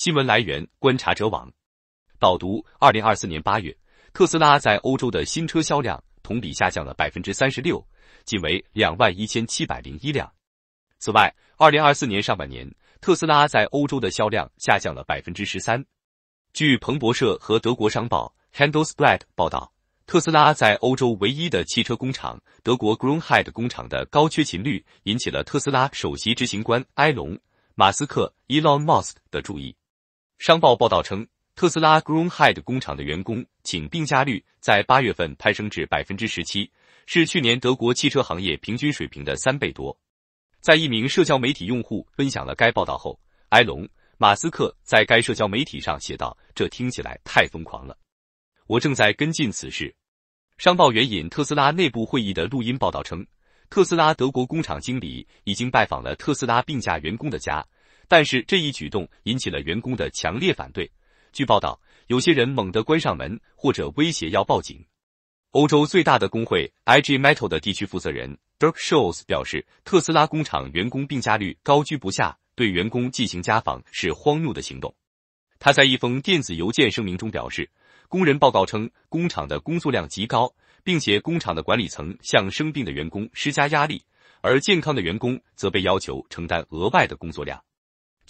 新闻来源：观察者网。导读：二零二四年八月，特斯拉在欧洲的新车销量同比下降了百分之三十六，仅为两万一千七百零一辆。此外，二零二四年上半年，特斯拉在欧洲的销量下降了百分之十三。据彭博社和德国商报《h a n d e l p b l a d 报道，特斯拉在欧洲唯一的汽车工厂——德国 g r u n h e i d e 工厂的高缺勤率，引起了特斯拉首席执行官埃隆·马斯克 （Elon Musk） 的注意。商报报道称，特斯拉 g r o o n h i d e 工厂的员工请病假率在八月份攀升至百分之十七，是去年德国汽车行业平均水平的三倍多。在一名社交媒体用户分享了该报道后，埃隆·马斯克在该社交媒体上写道：“这听起来太疯狂了，我正在跟进此事。”商报援引特斯拉内部会议的录音报道称，特斯拉德国工厂经理已经拜访了特斯拉病假员工的家。但是这一举动引起了员工的强烈反对。据报道，有些人猛地关上门，或者威胁要报警。欧洲最大的工会 IG Metal 的地区负责人 Dirk Scholz 表示，特斯拉工厂员工病假率高居不下，对员工进行家访是荒谬的行动。他在一封电子邮件声明中表示，工人报告称工厂的工作量极高，并且工厂的管理层向生病的员工施加压力，而健康的员工则被要求承担额外的工作量。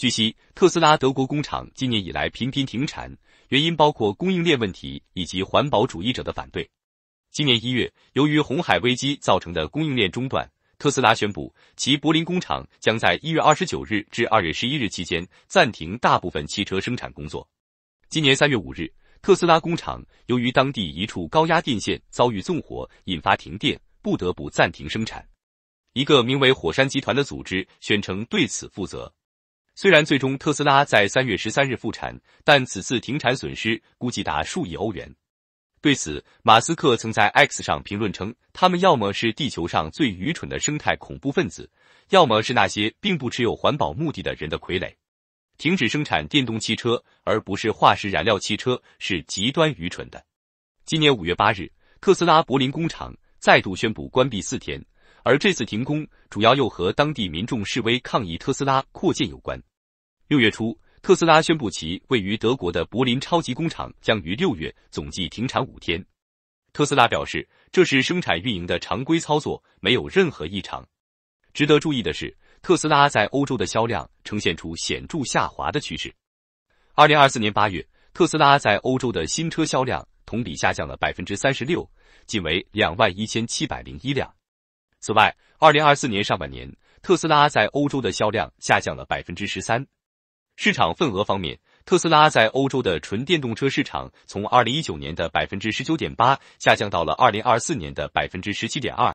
据悉，特斯拉德国工厂今年以来频频停产，原因包括供应链问题以及环保主义者的反对。今年一月，由于红海危机造成的供应链中断，特斯拉宣布其柏林工厂将在一月二十九日至二月十一日期间暂停大部分汽车生产工作。今年三月五日，特斯拉工厂由于当地一处高压电线遭遇纵火，引发停电，不得不暂停生产。一个名为火山集团的组织宣称对此负责。虽然最终特斯拉在三月十三日复产，但此次停产损失估计达数亿欧元。对此，马斯克曾在 X 上评论称：“他们要么是地球上最愚蠢的生态恐怖分子，要么是那些并不持有环保目的的人的傀儡。停止生产电动汽车，而不是化石燃料汽车，是极端愚蠢的。”今年五月八日，特斯拉柏林工厂再度宣布关闭四天，而这次停工主要又和当地民众示威抗议特斯拉扩建有关。六月初，特斯拉宣布其位于德国的柏林超级工厂将于六月总计停产五天。特斯拉表示，这是生产运营的常规操作，没有任何异常。值得注意的是，特斯拉在欧洲的销量呈现出显著下滑的趋势。二零二四年八月，特斯拉在欧洲的新车销量同比下降了百分之三十六，仅为两万一千七百零一辆。此外，二零二四年上半年，特斯拉在欧洲的销量下降了百分之十三。市场份额方面，特斯拉在欧洲的纯电动车市场从二零一九年的百分之十九点八下降到了二零二四年的百分之十七点二。